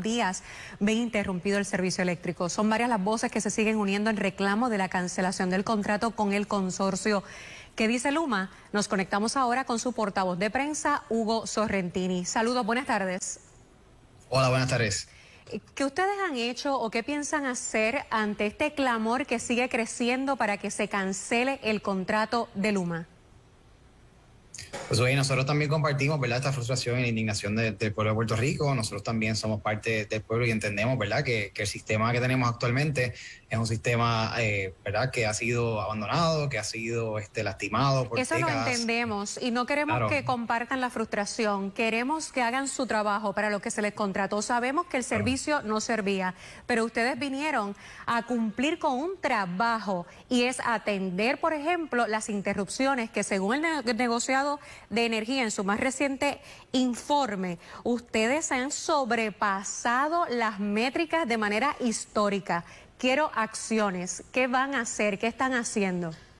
días ve interrumpido el servicio eléctrico. Son varias las voces que se siguen uniendo en reclamo de la cancelación del contrato con el consorcio. ¿Qué dice Luma? Nos conectamos ahora con su portavoz de prensa, Hugo Sorrentini. Saludos, buenas tardes. Hola, buenas tardes. Eh, ¿Qué ustedes han hecho o qué piensan hacer ante este clamor que sigue creciendo para que se cancele el contrato de Luma? Pues oye, nosotros también compartimos, ¿verdad? Esta frustración y indignación del pueblo de Puerto Rico. Nosotros también somos parte del pueblo y entendemos, ¿verdad? Que, el sistema que tenemos actualmente es un sistema, eh, ¿verdad? Que ha sido abandonado, que ha sido este, lastimado Eso lo entendemos y no queremos que compartan la frustración. Queremos que hagan su trabajo para lo que se les contrató. Sabemos que el servicio no servía, pero ustedes vinieron a cumplir con un trabajo y es atender, por ejemplo, las interrupciones que según el negociado de Energía, en su más reciente informe, ustedes han sobrepasado las métricas de manera histórica. Quiero acciones. ¿Qué van a hacer? ¿Qué están haciendo?